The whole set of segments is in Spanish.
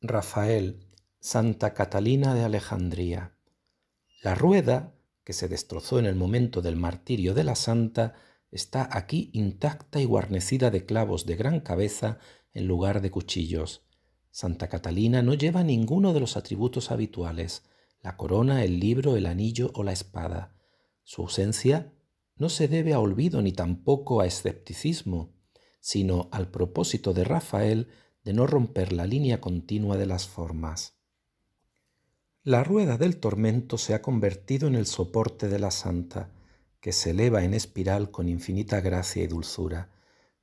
Rafael, Santa Catalina de Alejandría. La rueda, que se destrozó en el momento del martirio de la santa, está aquí intacta y guarnecida de clavos de gran cabeza en lugar de cuchillos. Santa Catalina no lleva ninguno de los atributos habituales, la corona, el libro, el anillo o la espada. Su ausencia no se debe a olvido ni tampoco a escepticismo, sino al propósito de Rafael de no romper la línea continua de las formas. La rueda del tormento se ha convertido en el soporte de la santa, que se eleva en espiral con infinita gracia y dulzura.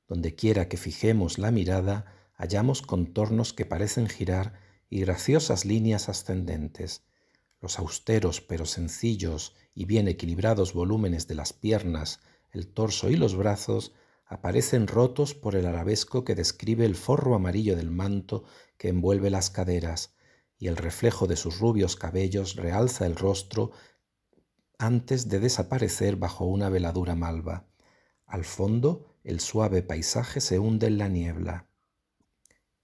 Donde quiera que fijemos la mirada, hallamos contornos que parecen girar y graciosas líneas ascendentes. Los austeros pero sencillos y bien equilibrados volúmenes de las piernas, el torso y los brazos aparecen rotos por el arabesco que describe el forro amarillo del manto que envuelve las caderas, y el reflejo de sus rubios cabellos realza el rostro antes de desaparecer bajo una veladura malva. Al fondo, el suave paisaje se hunde en la niebla.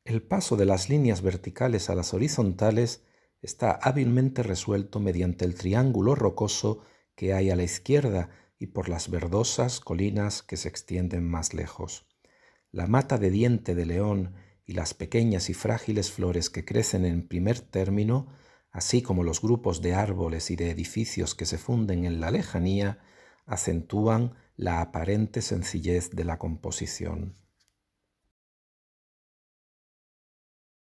El paso de las líneas verticales a las horizontales está hábilmente resuelto mediante el triángulo rocoso que hay a la izquierda y por las verdosas colinas que se extienden más lejos. La mata de diente de león y las pequeñas y frágiles flores que crecen en primer término, así como los grupos de árboles y de edificios que se funden en la lejanía, acentúan la aparente sencillez de la composición.